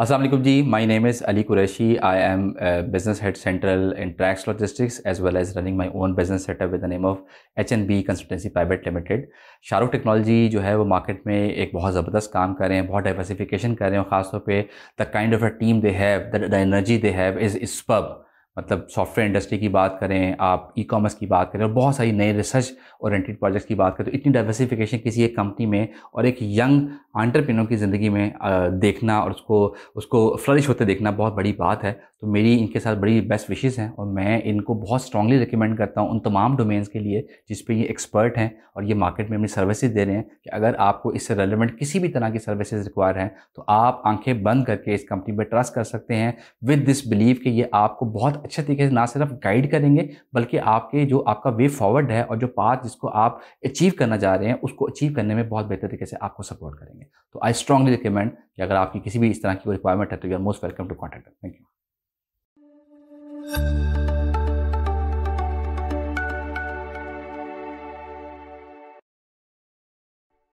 Aslam ji my name is Ali Qureshi I am business head central in tracks logistics as well as running my own business setup with the name of H N B consultancy private limited Shahrukh technology जो है वो market में एक बहुत ज़बरदस्त काम कर रहे हैं बहुत डाइवर्सिफिकेशन कर रहे हैं और ख़ासतौर पर the kind of a team they have the energy they have is pub मतलब सॉफ्टवेयर इंडस्ट्री की बात करें आप ई कॉमर्स की बात करें और बहुत सारी नए रिसर्च ओरिएंटेड प्रोजेक्ट्स की बात करें तो इतनी डाइवर्सिफिकेशन किसी एक कंपनी में और एक यंग आंटरप्रीनर की ज़िंदगी में देखना और उसको उसको फ्लरिश होते देखना बहुत बड़ी बात है तो मेरी इनके साथ बड़ी बेस्ट विशेज़ हैं और मैं इनको बहुत स्ट्रांगली रिकमेंड करता हूँ उन तमाम डोमेन्स के लिए जिस पे ये एक्सपर्ट हैं और ये मार्केट में अपनी सर्विसेज दे रहे हैं कि अगर आपको इससे रेलिवेंट किसी भी तरह की सर्विसेज रिक्वायर हैं तो आप आंखें बंद करके इस कंपनी पर ट्रस्ट कर सकते हैं विद दिस बिलीव कि ये आपको बहुत अच्छे तरीके से ना सिर्फ गाइड करेंगे बल्कि आपके जो आपका वे फॉरवर्ड है और जो पाथ जिसको आप अचीव करना चाह रहे हैं उसको अचीव करने में बहुत बेहतर तरीके से आपको सपोर्ट करेंगे तो आई स्ट्रांगली रिकमेंड कि अगर आपकी किसी भी इस तरह की रिक्वायरमेंट है तो you are most welcome to contact thank you